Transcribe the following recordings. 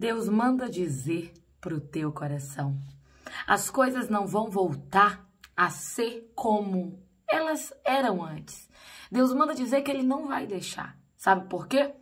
Deus manda dizer pro teu coração. As coisas não vão voltar a ser como elas eram antes. Deus manda dizer que Ele não vai deixar. Sabe por quê?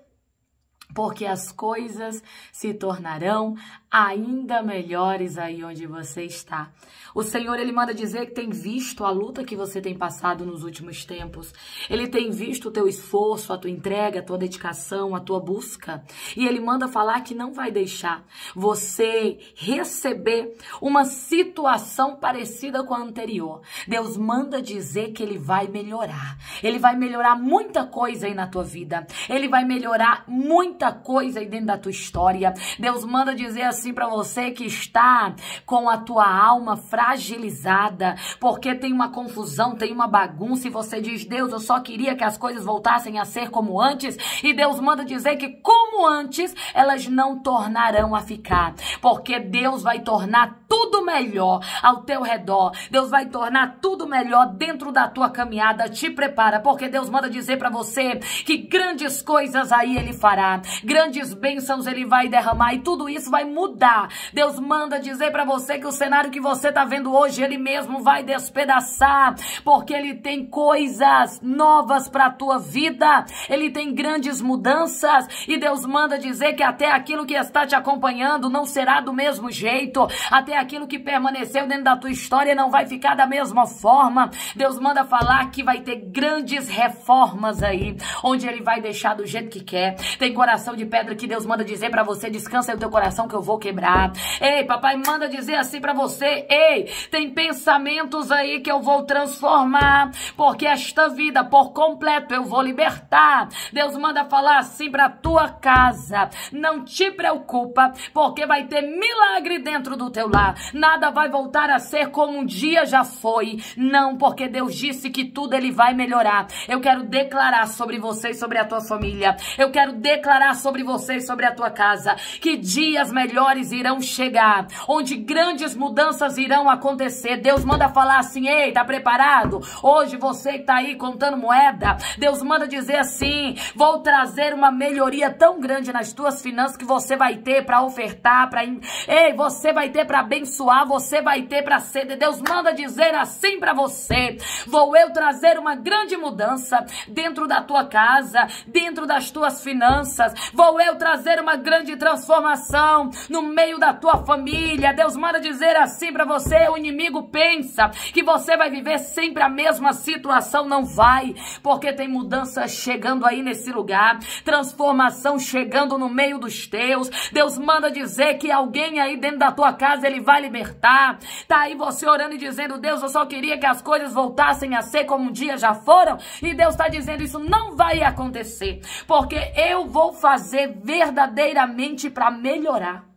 porque as coisas se tornarão ainda melhores aí onde você está. O Senhor ele manda dizer que tem visto a luta que você tem passado nos últimos tempos. Ele tem visto o teu esforço, a tua entrega, a tua dedicação, a tua busca, e ele manda falar que não vai deixar você receber uma situação parecida com a anterior. Deus manda dizer que ele vai melhorar. Ele vai melhorar muita coisa aí na tua vida. Ele vai melhorar muita muita coisa aí dentro da tua história. Deus manda dizer assim para você que está com a tua alma fragilizada, porque tem uma confusão, tem uma bagunça e você diz: "Deus, eu só queria que as coisas voltassem a ser como antes". E Deus manda dizer que como antes, elas não tornarão a ficar, porque Deus vai tornar tudo melhor ao teu redor. Deus vai tornar tudo melhor dentro da tua caminhada. Te prepara, porque Deus manda dizer para você que grandes coisas aí ele fará grandes bênçãos ele vai derramar e tudo isso vai mudar. Deus manda dizer para você que o cenário que você está vendo hoje, ele mesmo vai despedaçar, porque ele tem coisas novas para tua vida, ele tem grandes mudanças e Deus manda dizer que até aquilo que está te acompanhando não será do mesmo jeito, até aquilo que permaneceu dentro da tua história não vai ficar da mesma forma. Deus manda falar que vai ter grandes reformas aí, onde ele vai deixar do jeito que quer. Tem coração coração de pedra que Deus manda dizer para você, descansa aí o teu coração que eu vou quebrar. Ei, papai manda dizer assim para você, ei, tem pensamentos aí que eu vou transformar, porque esta vida por completo eu vou libertar. Deus manda falar assim para tua casa. Não te preocupa, porque vai ter milagre dentro do teu lar. Nada vai voltar a ser como um dia já foi. Não, porque Deus disse que tudo ele vai melhorar. Eu quero declarar sobre você e sobre a tua família. Eu quero declarar sobre você e sobre a tua casa, que dias melhores irão chegar, onde grandes mudanças irão acontecer. Deus manda falar assim: ei, tá preparado? Hoje você que tá aí contando moeda, Deus manda dizer assim: vou trazer uma melhoria tão grande nas tuas finanças que você vai ter para ofertar, para ei, você vai ter para abençoar, você vai ter para ser. Deus manda dizer assim para você: vou eu trazer uma grande mudança dentro da tua casa, dentro das tuas finanças. Vou eu trazer uma grande transformação no meio da tua família. Deus manda dizer assim para você: o inimigo pensa que você vai viver sempre a mesma situação. Não vai, porque tem mudança chegando aí nesse lugar, transformação chegando no meio dos teus. Deus manda dizer que alguém aí dentro da tua casa ele vai libertar. Tá aí você orando e dizendo: Deus, eu só queria que as coisas voltassem a ser como um dia já foram. E Deus está dizendo: Isso não vai acontecer, porque eu vou fazer fazer verdadeiramente para melhorar.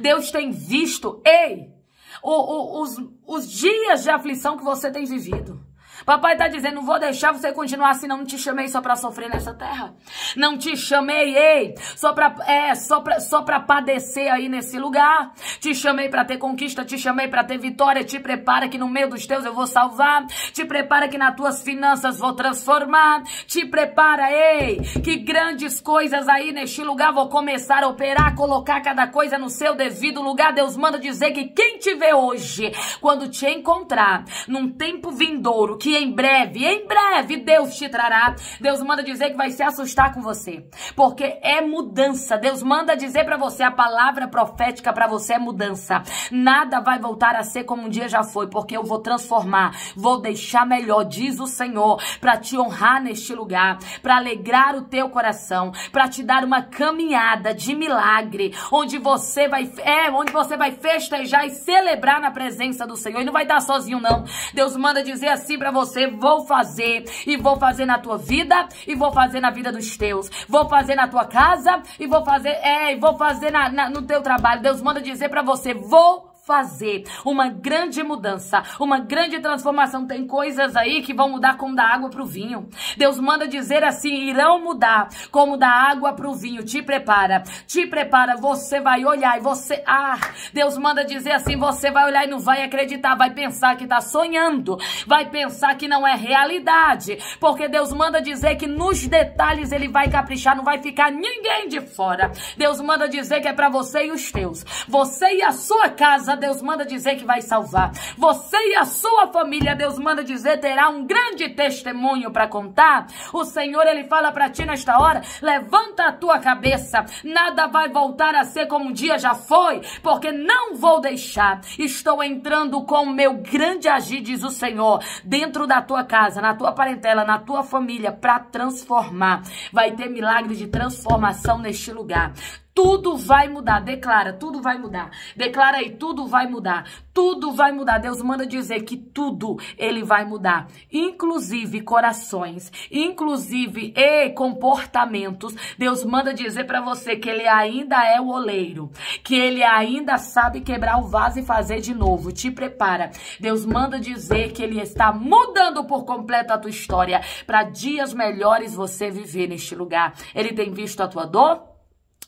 Deus tem visto, ei, o, o, os, os dias de aflição que você tem vivido. Papai está dizendo, não vou deixar você continuar assim, não, não te chamei só para sofrer nessa terra. Não te chamei, ei, só para é, só pra, só pra padecer aí nesse lugar. Te chamei para ter conquista, te chamei para ter vitória. Te prepara que no meio dos teus eu vou salvar. Te prepara que nas tuas finanças vou transformar. Te prepara, ei, que grandes coisas aí neste lugar vou começar a operar, colocar cada coisa no seu devido lugar. Deus manda dizer que quem te vê hoje, quando te encontrar num tempo vindouro, que que em breve, em breve, Deus te trará. Deus manda dizer que vai se assustar com você, porque é mudança. Deus manda dizer para você a palavra profética para você é mudança. Nada vai voltar a ser como um dia já foi, porque eu vou transformar, vou deixar melhor, diz o Senhor, para te honrar neste lugar, para alegrar o teu coração, para te dar uma caminhada de milagre, onde você vai é, onde você vai festejar e celebrar na presença do Senhor. E não vai dar sozinho não. Deus manda dizer assim para você você, vou fazer. E vou fazer na tua vida, e vou fazer na vida dos teus. Vou fazer na tua casa, e vou fazer, é, e vou fazer na, na, no teu trabalho. Deus manda dizer para você, vou fazer uma grande mudança, uma grande transformação. Tem coisas aí que vão mudar como da água para o vinho. Deus manda dizer assim: irão mudar como da água para o vinho. Te prepara, te prepara. Você vai olhar e você. Ah, Deus manda dizer assim: você vai olhar e não vai acreditar, vai pensar que está sonhando, vai pensar que não é realidade, porque Deus manda dizer que nos detalhes Ele vai caprichar, não vai ficar ninguém de fora. Deus manda dizer que é para você e os teus, você e a sua casa Deus manda dizer que vai salvar. Você e a sua família, Deus manda dizer, terá um grande testemunho para contar. O Senhor, Ele fala para ti nesta hora, levanta a tua cabeça, nada vai voltar a ser como um dia já foi, porque não vou deixar. Estou entrando com o meu grande agir, diz o Senhor, dentro da tua casa, na tua parentela, na tua família, para transformar. Vai ter milagre de transformação neste lugar. Tudo vai mudar, declara, tudo vai mudar. Declara aí, tudo vai mudar. Tudo vai mudar. Deus manda dizer que tudo ele vai mudar, inclusive corações, inclusive e comportamentos. Deus manda dizer para você que ele ainda é o oleiro, que ele ainda sabe quebrar o vaso e fazer de novo. Te prepara. Deus manda dizer que ele está mudando por completo a tua história para dias melhores você viver neste lugar. Ele tem visto a tua dor?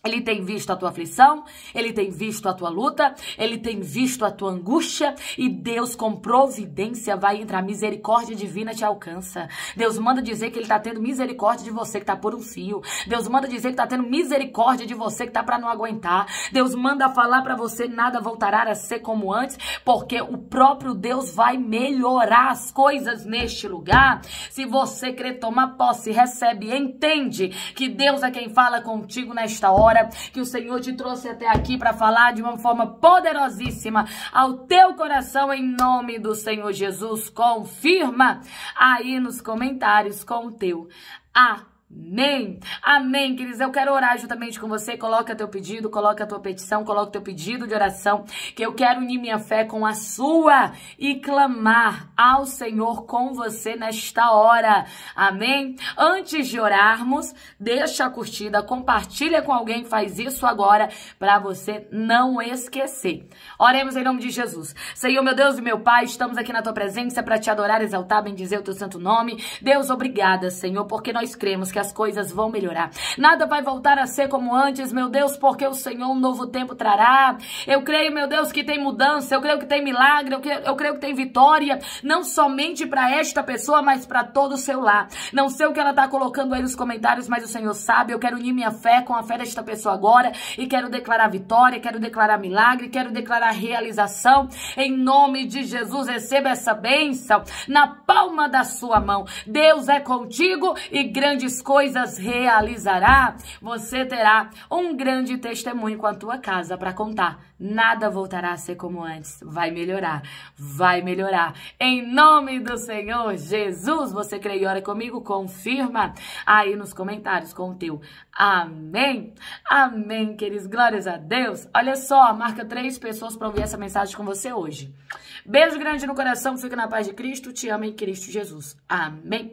Ele tem visto a tua aflição, ele tem visto a tua luta, ele tem visto a tua angústia e Deus com providência vai entrar. A misericórdia divina te alcança. Deus manda dizer que ele está tendo misericórdia de você que está por um fio. Deus manda dizer que está tendo misericórdia de você que está para não aguentar. Deus manda falar para você nada voltará a ser como antes, porque o próprio Deus vai melhorar as coisas neste lugar. Se você crer, tomar posse, recebe, entende que Deus é quem fala contigo nesta hora agora, que o Senhor te trouxe até aqui para falar de uma forma poderosíssima ao teu coração, em nome do Senhor Jesus. Confirma aí nos comentários com o teu. A Amém. Amém, queridos. Eu quero orar juntamente com você. Coloca teu pedido, coloca tua petição, coloca teu pedido de oração, que eu quero unir minha fé com a sua e clamar ao Senhor com você nesta hora. Amém. Antes de orarmos, deixa a curtida, compartilha com alguém, faz isso agora para você não esquecer. Oremos em nome de Jesus. Senhor, meu Deus e meu Pai, estamos aqui na tua presença para te adorar, exaltar, bendizer o teu santo nome. Deus, obrigada, Senhor, porque nós cremos que as coisas vão melhorar. Nada vai voltar a ser como antes, meu Deus, porque o Senhor um novo tempo trará. Eu creio, meu Deus, que tem mudança, eu creio que tem milagre, eu creio, eu creio que tem vitória, não somente para esta pessoa, mas para todo o seu lar. Não sei o que ela está colocando aí nos comentários, mas o Senhor sabe. Eu quero unir minha fé com a fé desta pessoa agora e quero declarar vitória, quero declarar milagre, quero declarar realização. Em nome de Jesus, receba essa bênção na palma da sua mão. Deus é contigo e grandes coisas coisas realizará, você terá um grande testemunho com a tua casa para contar. Nada voltará a ser como antes. Vai melhorar, vai melhorar. Em nome do Senhor Jesus, você crê e ora comigo? Confirma aí nos comentários com o teu amém. Amém, queridos. Glórias a Deus. Olha só, marca três pessoas para ouvir essa mensagem com você hoje. Beijo grande no coração, fica na paz de Cristo. Te amo em Cristo Jesus. Amém.